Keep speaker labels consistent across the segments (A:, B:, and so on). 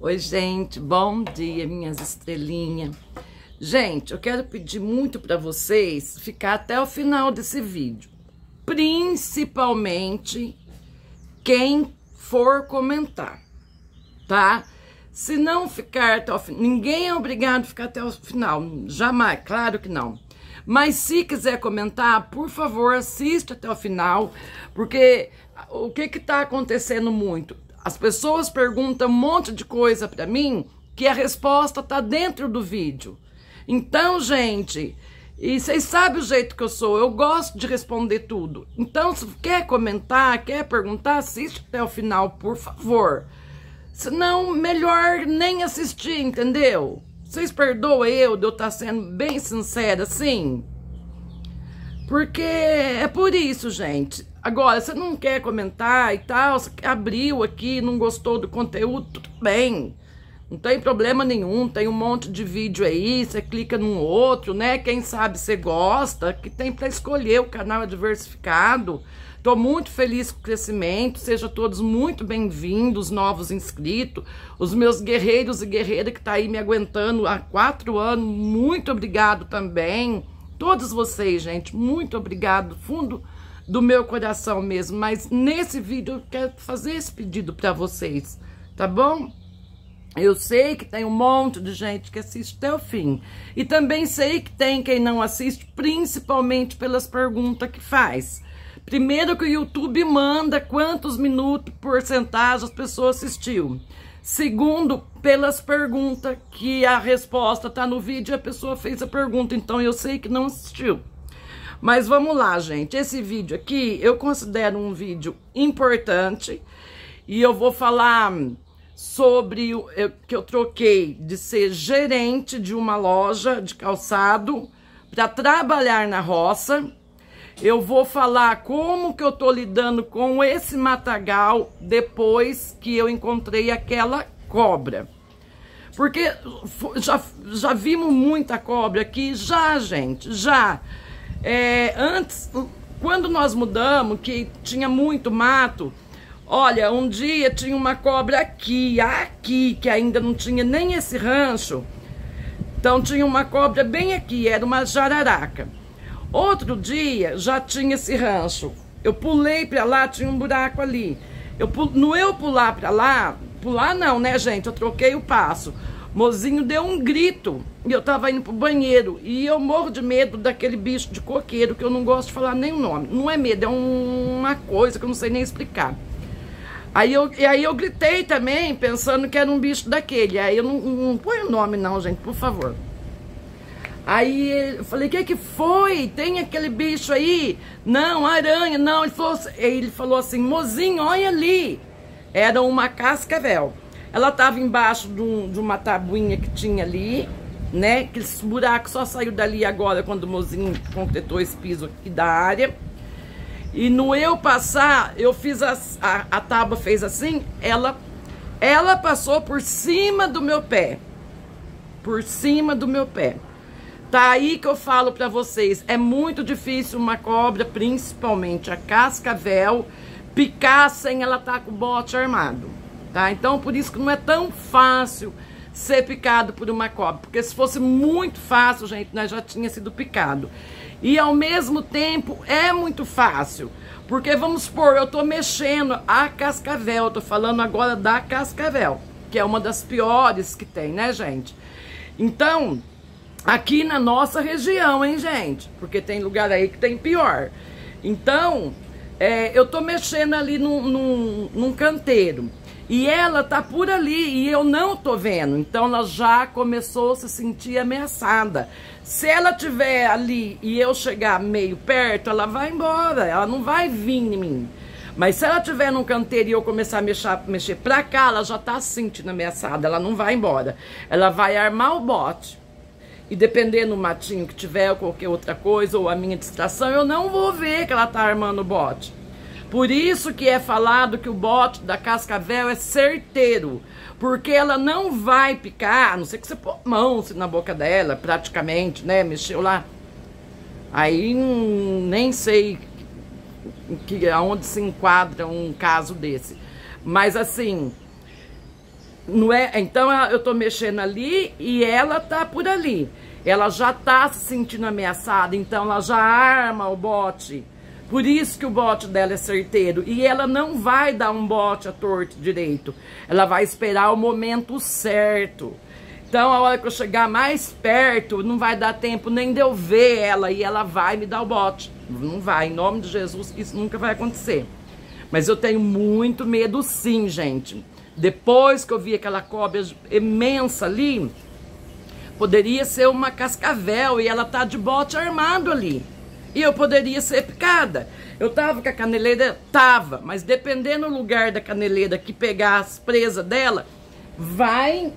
A: Oi, gente, bom dia, minhas estrelinhas. Gente, eu quero pedir muito para vocês ficar até o final desse vídeo. Principalmente quem for comentar, tá? Se não ficar até o final, ninguém é obrigado a ficar até o final, jamais, claro que não. Mas se quiser comentar, por favor, assista até o final, porque o que está acontecendo muito? As pessoas perguntam um monte de coisa para mim que a resposta tá dentro do vídeo. Então, gente, e vocês sabem o jeito que eu sou, eu gosto de responder tudo. Então, se quer comentar, quer perguntar, assiste até o final, por favor. Senão, melhor nem assistir, entendeu? Vocês perdoam eu de eu estar tá sendo bem sincera, sim, Porque é por isso, gente. Agora, você não quer comentar e tal, você abriu aqui, não gostou do conteúdo, tudo bem. Não tem problema nenhum, tem um monte de vídeo aí, você clica num outro, né? Quem sabe você gosta, que tem para escolher, o canal é diversificado. Tô muito feliz com o crescimento, sejam todos muito bem-vindos, novos inscritos, os meus guerreiros e guerreiras que tá aí me aguentando há quatro anos, muito obrigado também. Todos vocês, gente, muito obrigado, fundo do meu coração mesmo. Mas nesse vídeo eu quero fazer esse pedido para vocês, tá bom? Eu sei que tem um monte de gente que assiste até o fim. E também sei que tem quem não assiste, principalmente pelas perguntas que faz. Primeiro que o YouTube manda quantos minutos, porcentagem as pessoas assistiu. Segundo, pelas perguntas que a resposta está no vídeo, a pessoa fez a pergunta, então eu sei que não assistiu. Mas vamos lá, gente. Esse vídeo aqui eu considero um vídeo importante e eu vou falar sobre o que eu troquei de ser gerente de uma loja de calçado para trabalhar na roça. Eu vou falar como que eu tô lidando com esse matagal depois que eu encontrei aquela cobra. Porque já, já vimos muita cobra aqui, já, gente, já. É, antes, quando nós mudamos, que tinha muito mato, olha, um dia tinha uma cobra aqui, aqui, que ainda não tinha nem esse rancho. Então tinha uma cobra bem aqui, era uma jararaca. Outro dia já tinha esse rancho. Eu pulei para lá, tinha um buraco ali. Eu, no eu pular para lá, pular não, né, gente? Eu troquei o passo mozinho deu um grito e eu tava indo pro banheiro. E eu morro de medo daquele bicho de coqueiro que eu não gosto de falar nem o nome. Não é medo, é uma coisa que eu não sei nem explicar. Aí eu, e aí eu gritei também, pensando que era um bicho daquele. Aí eu não, não, põe o nome não, gente, por favor. Aí eu falei, o que que foi? Tem aquele bicho aí? Não, aranha, não. Ele falou, ele falou assim, mozinho, olha ali. Era uma cascavel. Ela estava embaixo de, um, de, uma tabuinha que tinha ali, né? Que esse buraco só saiu dali agora quando o mozinho concretou esse piso aqui da área. E no eu passar, eu fiz as, a, a tábua fez assim, ela, ela passou por cima do meu pé. Por cima do meu pé. Tá aí que eu falo para vocês, é muito difícil uma cobra, principalmente a cascavel, picar sem ela estar tá com o bote armado. Tá? Então, por isso que não é tão fácil ser picado por uma cobra. Porque se fosse muito fácil, gente, nós já tinha sido picado. E ao mesmo tempo é muito fácil. Porque vamos supor, eu estou mexendo a cascavel, tô falando agora da cascavel, que é uma das piores que tem, né, gente? Então, aqui na nossa região, hein, gente? Porque tem lugar aí que tem pior. Então, é, eu tô mexendo ali num, num, num canteiro. E ela tá por ali e eu não tô vendo. Então ela já começou a se sentir ameaçada. Se ela tiver ali e eu chegar meio perto, ela vai embora. Ela não vai vir em mim. Mas se ela tiver num canteiro e eu começar a mexer, mexer pra cá, ela já tá se sentindo ameaçada. Ela não vai embora. Ela vai armar o bote. E dependendo do matinho que tiver, ou qualquer outra coisa, ou a minha distração, eu não vou ver que ela tá armando o bote. Por isso que é falado que o bote da cascavel é certeiro, porque ela não vai picar, a não ser que você pôr mão na boca dela, praticamente, né? Mexeu lá. Aí nem sei que, aonde se enquadra um caso desse. Mas assim, não é, então eu tô mexendo ali e ela tá por ali. Ela já tá se sentindo ameaçada, então ela já arma o bote por isso que o bote dela é certeiro. E ela não vai dar um bote a torto direito. Ela vai esperar o momento certo. Então, a hora que eu chegar mais perto, não vai dar tempo nem de eu ver ela e ela vai me dar o bote. Não vai, em nome de Jesus, isso nunca vai acontecer. Mas eu tenho muito medo sim, gente. Depois que eu vi aquela cobra imensa ali, poderia ser uma cascavel e ela tá de bote armado ali e eu poderia ser picada. Eu tava com a caneleira? Tava, mas dependendo do lugar da caneleira que pegar as presas dela, vai,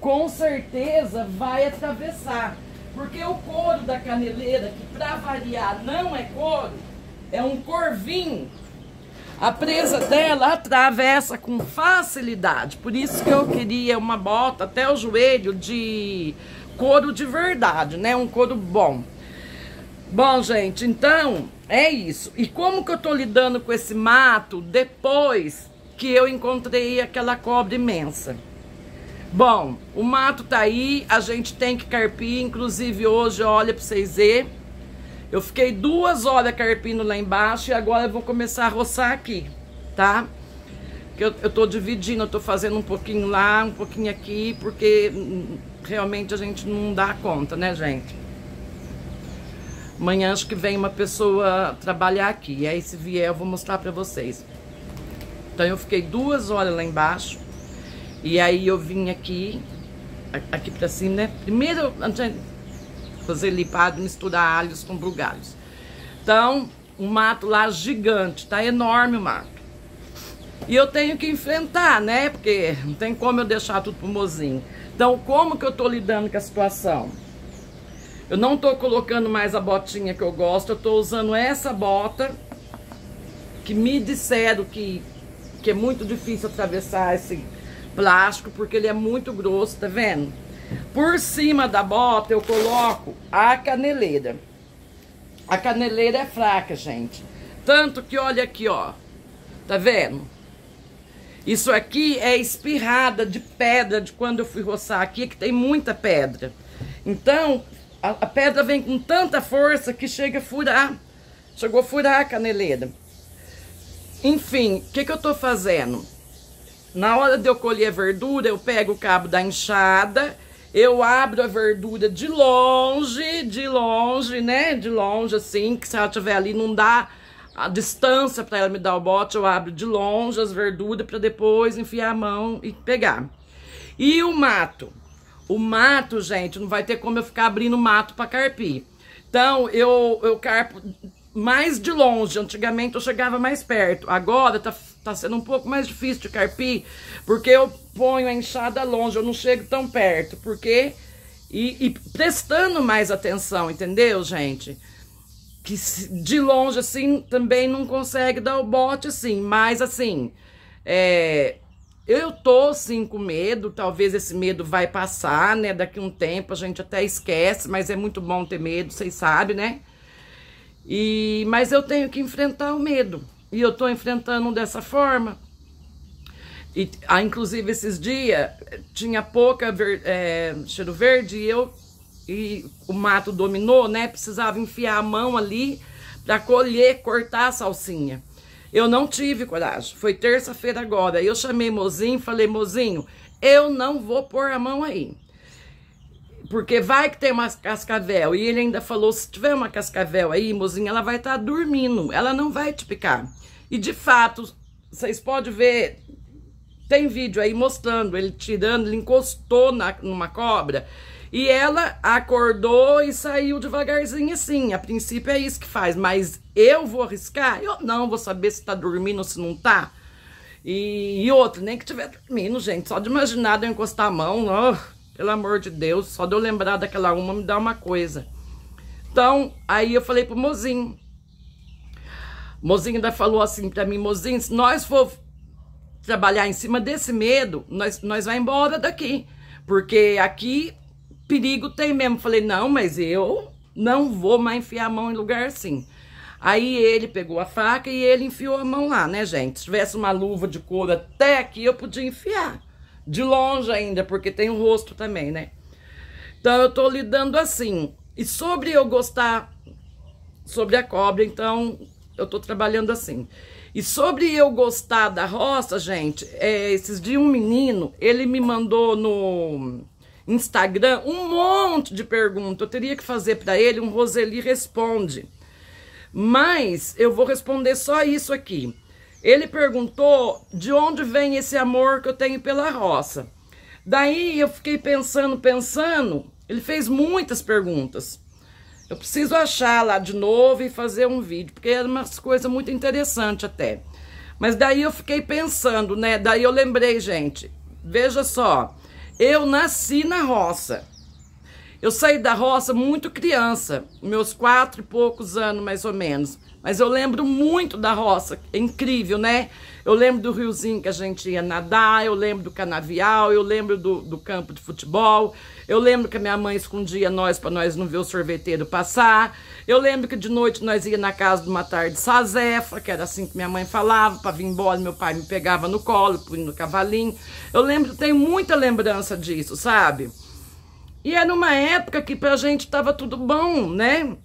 A: com certeza, vai atravessar. Porque o couro da caneleira, que pra variar não é couro, é um corvinho. A presa dela atravessa com facilidade. Por isso que eu queria uma bota até o joelho de couro de verdade, né? Um couro bom. Bom, gente, então é isso. E como que eu tô lidando com esse mato depois que eu encontrei aquela cobra imensa? Bom, o mato tá aí, a gente tem que carpir, inclusive hoje, olha para vocês verem. Eu fiquei duas horas carpindo lá embaixo e agora eu vou começar a roçar aqui, tá? Eu, eu tô dividindo, eu tô fazendo um pouquinho lá, um pouquinho aqui, porque hum, realmente a gente não dá conta, né, gente? Amanhã acho que vem uma pessoa trabalhar aqui. E aí se vier eu vou mostrar para vocês. Então eu fiquei duas horas lá embaixo. E aí eu vim aqui, aqui para cima, né? Primeiro, fazer lipado, misturar alhos com brugalhos. Então, um mato lá gigante, tá enorme o mato. E eu tenho que enfrentar, né? Porque não tem como eu deixar tudo pro mozinho. Então, como que eu tô lidando com a situação? Eu não tô colocando mais a botinha que eu gosto, eu tô usando essa bota que me disseram que, que é muito difícil atravessar esse plástico, porque ele é muito grosso, tá vendo? Por cima da bota eu coloco a caneleira. A caneleira é fraca, gente. Tanto que olha aqui, ó. Tá vendo? Isso aqui é espirrada de pedra de quando eu fui roçar aqui, é que tem muita pedra. Então, a, a pedra vem com tanta força que chega a furar. Chegou a furar a caneleira. Enfim, o que, que eu tô fazendo? Na hora de eu colher a verdura, eu pego o cabo da enxada, eu abro a verdura de longe, de longe, né? De longe, assim, que se ela estiver ali, não dá a distância para ela me dar o bote, eu abro de longe as verduras para depois enfiar a mão e pegar. E o mato? O mato, gente, não vai ter como eu ficar abrindo mato para carpir. Então, eu, eu carpo mais de longe. Antigamente eu chegava mais perto. Agora tá, tá sendo um pouco mais difícil de carpir, porque eu ponho a enxada longe, eu não chego tão perto. Porque. E, e prestando mais atenção, entendeu, gente? Que de longe, assim, também não consegue dar o bote, assim. Mas, assim, é, eu tô sim com medo, talvez esse medo vai passar, né? Daqui um tempo a gente até esquece, mas é muito bom ter medo, vocês sabem, né? E mas eu tenho que enfrentar o medo. E eu tô enfrentando dessa forma. E, ah, inclusive esses dias tinha pouca ver, é, cheiro verde e eu e o mato dominou, né? Precisava enfiar a mão ali para colher, cortar a salsinha. Eu não tive coragem. Foi terça-feira agora. Eu chamei Mozinho, falei, Mozinho, eu não vou pôr a mão aí. Porque vai que tem uma cascavel. E ele ainda falou, se tiver uma cascavel aí, Mozinho, ela vai estar tá dormindo. Ela não vai te picar. E de fato, vocês podem ver, tem vídeo aí mostrando ele tirando, ele encostou na, numa cobra e ela acordou e saiu devagarzinho assim. A princípio é isso que faz, mas eu vou arriscar? Eu não vou saber se tá dormindo ou se não tá. E, e outro, nem que tiver dormindo, gente. Só de imaginar de eu encostar a mão, oh, pelo amor de Deus, só de eu lembrar daquela uma me dá uma coisa. Então, aí eu falei pro mozinho. mozinho ainda falou assim pra mim, mozinho, se nós for trabalhar em cima desse medo, nós, nós vai embora daqui. Porque aqui perigo tem mesmo. Falei, não, mas eu não vou mais enfiar a mão em lugar assim. Aí ele pegou a faca e ele enfiou a mão lá, né, gente? Se tivesse uma luva de couro até aqui, eu podia enfiar. De longe ainda, porque tem o rosto também, né? Então eu tô lidando assim. E sobre eu gostar sobre a cobra, então eu tô trabalhando assim. E sobre eu gostar da roça, gente, é, esses dias um menino, ele me mandou no Instagram, um monte de perguntas. Eu teria que fazer para ele um Roseli Responde. Mas eu vou responder só isso aqui. Ele perguntou de onde vem esse amor que eu tenho pela roça. Daí eu fiquei pensando, pensando. Ele fez muitas perguntas. Eu preciso achar lá de novo e fazer um vídeo, porque era uma coisa muito interessante até. Mas daí eu fiquei pensando, né? Daí eu lembrei, gente. Veja só. Eu nasci na roça. Eu saí da roça muito criança, meus quatro e poucos anos mais ou menos. Mas eu lembro muito da roça, é incrível, né? Eu lembro do riozinho que a gente ia nadar, eu lembro do canavial, eu lembro do, do campo de futebol, eu lembro que a minha mãe escondia nós para nós não ver o sorveteiro passar, eu lembro que de noite nós ia na casa de uma tarde sazefa, que era assim que minha mãe falava, para vir embora meu pai me pegava no colo, punha no cavalinho. Eu lembro, tenho muita lembrança disso, sabe? E era uma época que pra gente tava tudo bom, né?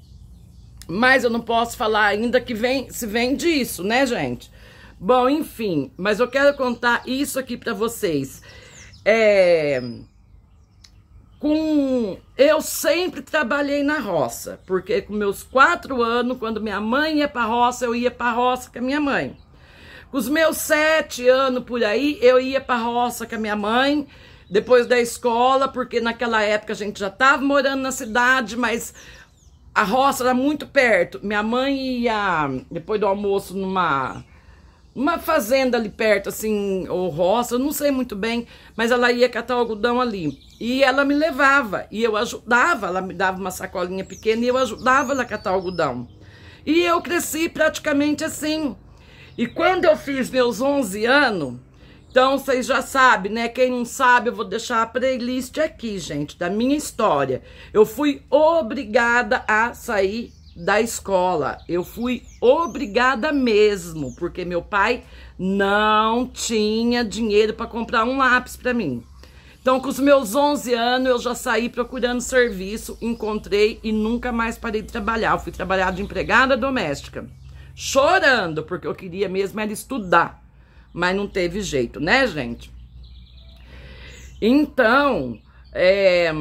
A: Mas eu não posso falar ainda que vem, se vem disso, né, gente? Bom, enfim, mas eu quero contar isso aqui para vocês. É, com eu sempre trabalhei na roça, porque com meus quatro anos, quando minha mãe ia para roça, eu ia para roça com a minha mãe. Com os meus sete anos por aí, eu ia para roça com a minha mãe depois da escola, porque naquela época a gente já estava morando na cidade, mas a roça era muito perto. Minha mãe ia, depois do almoço, numa uma fazenda ali perto, assim, ou roça, eu não sei muito bem, mas ela ia catar algodão ali. E ela me levava, e eu ajudava, ela me dava uma sacolinha pequena e eu ajudava ela a catar algodão. E eu cresci praticamente assim. E quando eu fiz meus 11 anos, então, vocês já sabem, né? Quem não sabe, eu vou deixar a playlist aqui, gente, da minha história. Eu fui obrigada a sair da escola. Eu fui obrigada mesmo, porque meu pai não tinha dinheiro para comprar um lápis para mim. Então, com os meus 11 anos, eu já saí procurando serviço, encontrei e nunca mais parei de trabalhar. Eu fui trabalhar de empregada doméstica, chorando, porque eu queria mesmo era estudar mas não teve jeito, né, gente? Então, é,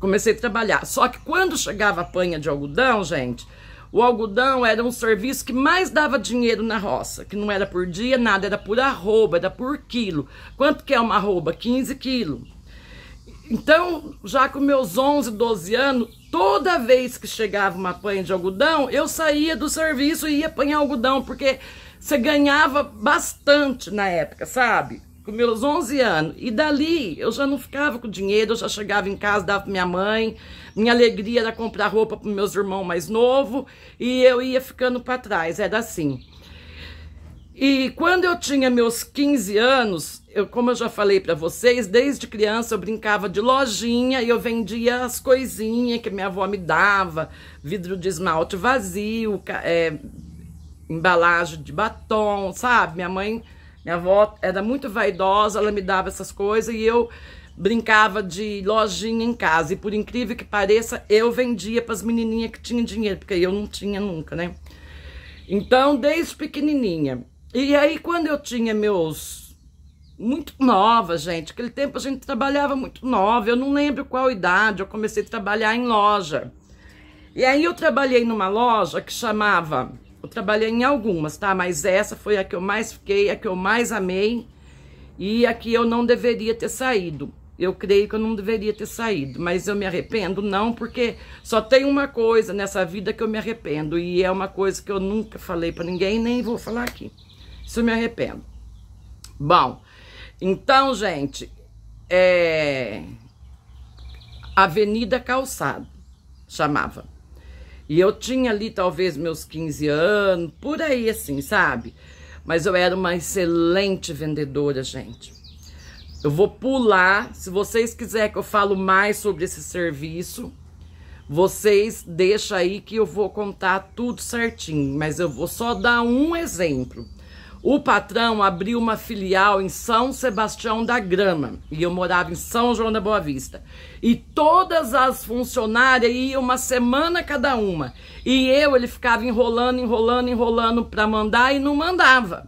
A: comecei a trabalhar. Só que quando chegava a panha de algodão, gente, o algodão era um serviço que mais dava dinheiro na roça, que não era por dia, nada, era por arroba, era por quilo. Quanto que é uma arroba? 15 quilos. Então, já com meus 11, 12 anos, toda vez que chegava uma panha de algodão, eu saía do serviço e ia apanhar algodão, porque você ganhava bastante na época, sabe? Com meus 11 anos. E dali eu já não ficava com dinheiro, eu já chegava em casa, dava pra minha mãe. Minha alegria era comprar roupa para meus irmãos mais novo e eu ia ficando para trás, era assim. E quando eu tinha meus 15 anos, eu, como eu já falei para vocês, desde criança eu brincava de lojinha e eu vendia as coisinhas que minha avó me dava: vidro de esmalte vazio, é, embalagem de batom, sabe? Minha mãe, minha avó era muito vaidosa, ela me dava essas coisas e eu brincava de lojinha em casa. E por incrível que pareça, eu vendia para as menininhas que tinham dinheiro, porque eu não tinha nunca, né? Então, desde pequenininha, e aí, quando eu tinha meus. Muito nova, gente. Aquele tempo a gente trabalhava muito nova. Eu não lembro qual idade. Eu comecei a trabalhar em loja. E aí eu trabalhei numa loja que chamava. Eu trabalhei em algumas, tá? Mas essa foi a que eu mais fiquei, a que eu mais amei. E a que eu não deveria ter saído. Eu creio que eu não deveria ter saído, mas eu me arrependo? Não, porque só tem uma coisa nessa vida que eu me arrependo, e é uma coisa que eu nunca falei para ninguém, nem vou falar aqui. Isso eu me arrependo. Bom, então, gente, é... Avenida Calçado, chamava. E eu tinha ali talvez meus 15 anos, por aí assim, sabe? Mas eu era uma excelente vendedora, gente. Eu vou pular, se vocês quiserem que eu falo mais sobre esse serviço, vocês deixam aí que eu vou contar tudo certinho, mas eu vou só dar um exemplo. O patrão abriu uma filial em São Sebastião da Grama e eu morava em São João da Boa Vista. E todas as funcionárias iam uma semana cada uma. E eu, ele ficava enrolando, enrolando, enrolando para mandar e não mandava.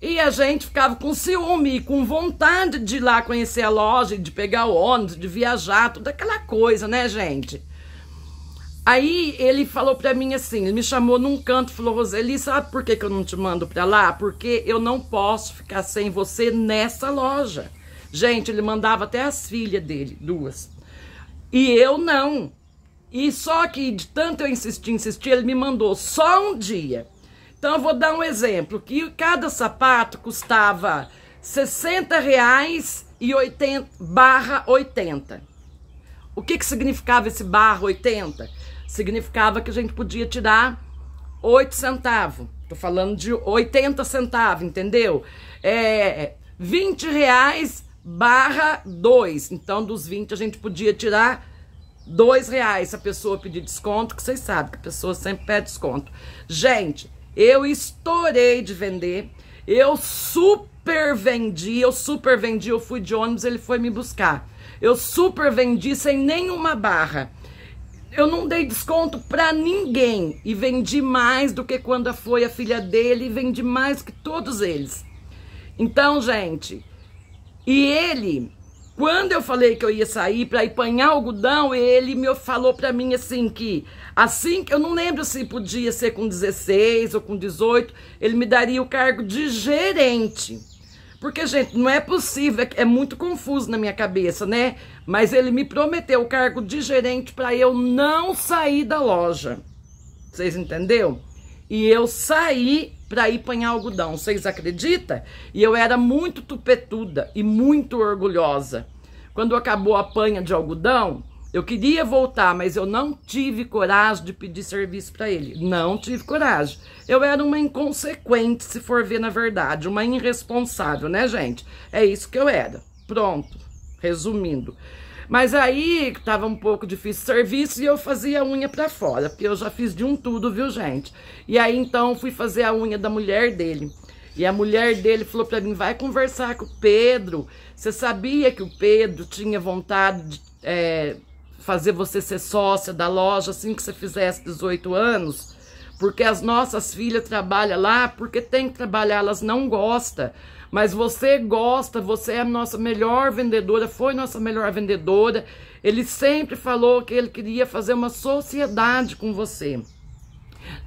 A: E a gente ficava com ciúme e com vontade de ir lá conhecer a loja, de pegar o ônibus, de viajar, toda aquela coisa, né, gente? Aí ele falou para mim assim, ele me chamou num canto, falou: "Roseli, sabe por que, que eu não te mando para lá? Porque eu não posso ficar sem você nessa loja". Gente, ele mandava até as filhas dele, duas. E eu não. E só que de tanto eu insistir, insistir, ele me mandou só um dia. Então eu vou dar um exemplo, que cada sapato custava 60 reais e 80, barra 80. O que, que significava esse barra 80? significava que a gente podia tirar 8 centavos. Tô falando de 80 centavos, entendeu? É 20 reais barra 2. Então, dos 20 a gente podia tirar 2 reais. Se a pessoa pedir desconto, que vocês sabem que a pessoa sempre pede desconto. Gente, eu estourei de vender. Eu super vendi, eu super vendi. Eu fui de ônibus, ele foi me buscar. Eu super vendi sem nenhuma barra eu não dei desconto para ninguém e vendi mais do que quando foi a filha dele e vendi mais que todos eles. Então, gente, e ele, quando eu falei que eu ia sair para apanhar algodão, ele me falou para mim assim que assim que eu não lembro se podia ser com 16 ou com 18, ele me daria o cargo de gerente. Porque, gente, não é possível, é, é, muito confuso na minha cabeça, né? Mas ele me prometeu o cargo de gerente para eu não sair da loja. Vocês entenderam? E eu saí para ir apanhar algodão. Vocês acreditam? E eu era muito tupetuda e muito orgulhosa. Quando acabou a panha de algodão, eu queria voltar, mas eu não tive coragem de pedir serviço para ele. Não tive coragem. Eu era uma inconsequente, se for ver na verdade, uma irresponsável, né, gente? É isso que eu era. Pronto, resumindo. Mas aí tava um pouco difícil o serviço e eu fazia a unha para fora, porque eu já fiz de um tudo, viu, gente? E aí então fui fazer a unha da mulher dele. E a mulher dele falou para mim: vai conversar com o Pedro. Você sabia que o Pedro tinha vontade de. É, fazer você ser sócia da loja assim que você fizesse 18 anos, porque as nossas filhas trabalham lá porque tem que trabalhar, elas não gostam. Mas você gosta, você é a nossa melhor vendedora, foi nossa melhor vendedora. Ele sempre falou que ele queria fazer uma sociedade com você.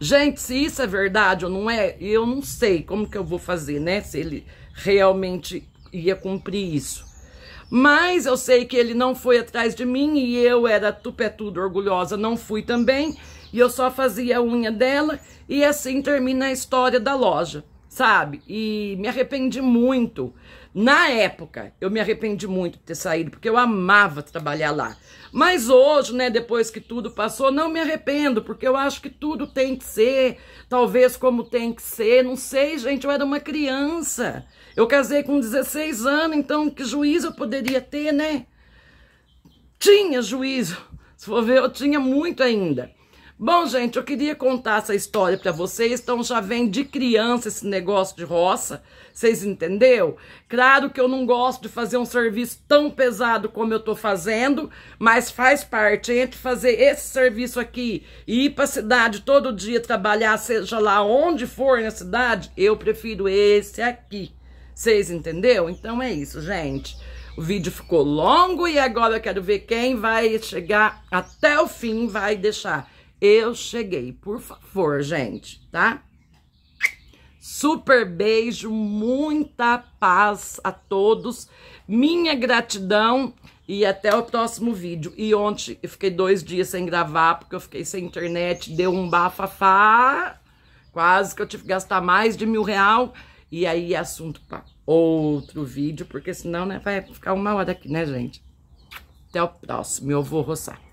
A: Gente, se isso é verdade ou não é, eu não sei como que eu vou fazer, né? Se ele realmente ia cumprir isso mas eu sei que ele não foi atrás de mim e eu era tupetudo orgulhosa, não fui também. E eu só fazia a unha dela e assim termina a história da loja, sabe? E me arrependi muito. Na época, eu me arrependi muito de ter saído, porque eu amava trabalhar lá. Mas hoje, né, depois que tudo passou, não me arrependo, porque eu acho que tudo tem que ser, talvez como tem que ser. Não sei, gente, eu era uma criança. Eu casei com 16 anos, então que juízo eu poderia ter, né? Tinha juízo. Se for ver, eu tinha muito ainda. Bom, gente, eu queria contar essa história para vocês, então já vem de criança esse negócio de roça, vocês entenderam? Claro que eu não gosto de fazer um serviço tão pesado como eu tô fazendo, mas faz parte entre fazer esse serviço aqui e ir pra cidade todo dia trabalhar, seja lá onde for na cidade, eu prefiro esse aqui. Vocês entenderam? Então é isso, gente. O vídeo ficou longo e agora eu quero ver quem vai chegar até o fim, vai deixar eu cheguei. Por favor, gente, tá? Super beijo, muita paz a todos. Minha gratidão e até o próximo vídeo. E ontem eu fiquei dois dias sem gravar, porque eu fiquei sem internet, deu um bafafá. Quase que eu tive que gastar mais de mil real. E aí, assunto para outro vídeo, porque senão né, vai ficar uma hora aqui, né, gente? Até o próximo. Eu vou roçar.